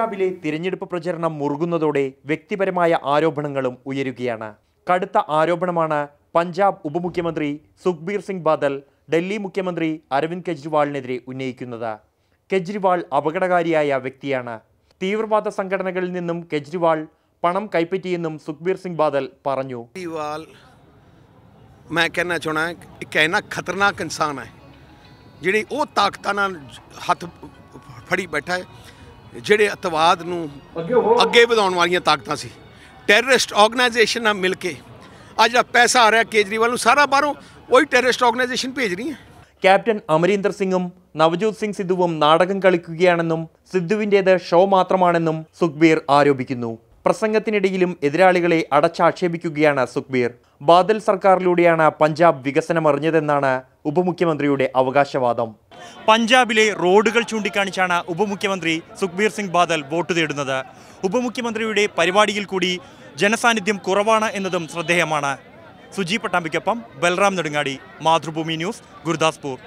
ടാവിലെ തിരഞ്ഞെടുപ്പ് പ്രചരണം മുറുകുന്നതോടെ വ്യക്തിപരമായ ആരോപണങ്ങളും ഉയരുകയാണ് കടുത്ത ആരോപണമാണ് പഞ്ചാബ് ഉപമുഖ്യമന്ത്രി സുഖ്ബീർ സിംഗ് ബാദൽ ഡൽഹി മുഖ്യമന്ത്രി അരവിന്ദ് കെജ്രിവാളിനെതിരെ ഉന്നയിക്കുന്നത് കെജ്രിവാൾ അപകടകാരിയായ വ്യക്തിയാണ് തീവ്രവാദ സംഘടനകളിൽ നിന്നും കെജ്രിവാൾ പണം കൈപ്പറ്റിയെന്നും സുഖ്ബീർ സിംഗ് ബാദൽ പറഞ്ഞു ਮੈਂ ਕਹਿਣਾ ਚਾਹਣਾ ਕਹਿਣਾ ਖਤਰਨਾਕ ਇਨਸਾਨ ਜਿਹੜੇ ਅਤਵਾਦ ਨੂੰ ਅੱਗੇ ਵਧਾਉਣ ਵਾਲੀਆਂ ਤਾਕਤਾਂ ਸੀ ਟੈਰਰਿਸਟ ਆਰਗੇਨਾਈਜੇਸ਼ਨ ਨਾਲ ਮਿਲ ਕੇ ਆ ਜਿਹੜਾ ਪੈਸਾ ਆ ਰਿਹਾ ਕੇਜਰੀਵਾਲ ਨੂੰ ਸਾਰਾ ਬਾਹਰੋਂ ਉਹੀ ਟੈਰਰਿਸਟ ਆਰਗੇਨਾਈਜੇਸ਼ਨ ਭੇਜ ਰਹੀ ਹੈ ക്യാപ്റ്റൻ അമരീന്ദർ സിംഗും നവജോത് സിംഗ് സിദ്ധുവും നാടകം കളിക്കുകയാണെന്നും സിദ്ധുവിൻ്റേത് ഷോ മാത്രമാണെന്നും സുഖ്ബീർ ആരോപിക്കുന്നു പ്രസംഗത്തിനിടയിലും എതിരാളികളെ അടച്ചാക്ഷേപിക്കുകയാണ് സുഖ്ബീർ ബാദൽ സർക്കാരിലൂടെയാണ് പഞ്ചാബ് വികസനം അറിഞ്ഞതെന്നാണ് ഉപമുഖ്യമന്ത്രിയുടെ അവകാശവാദം പഞ്ചാബിലെ റോഡുകൾ ചൂണ്ടിക്കാണിച്ചാണ് ഉപമുഖ്യമന്ത്രി സുഖ്ബീർ സിംഗ് ബാദൽ വോട്ട് തേടുന്നത് ഉപമുഖ്യമന്ത്രിയുടെ പരിപാടിയിൽ കൂടി ജനസാന്നിധ്യം കുറവാണ് എന്നതും ശ്രദ്ധേയമാണ് സുജി പട്ടാമ്പിക്കൊപ്പം ബൽറാം നെടുങ്ങാടി മാതൃഭൂമി ന്യൂസ് ഗുരുദാസ്പൂർ